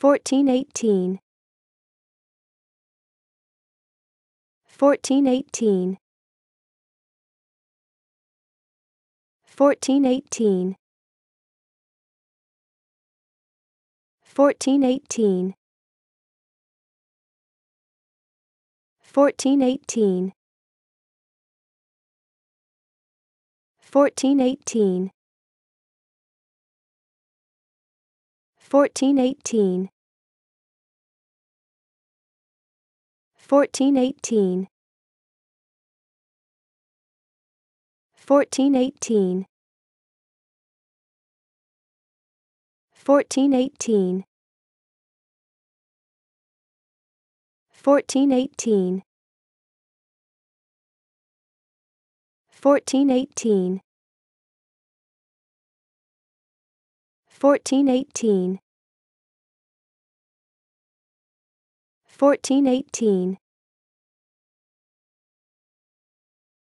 1418 1418 1418 1418 1418 1418 1418 1418 1418 1418 1418 1418 1418 1418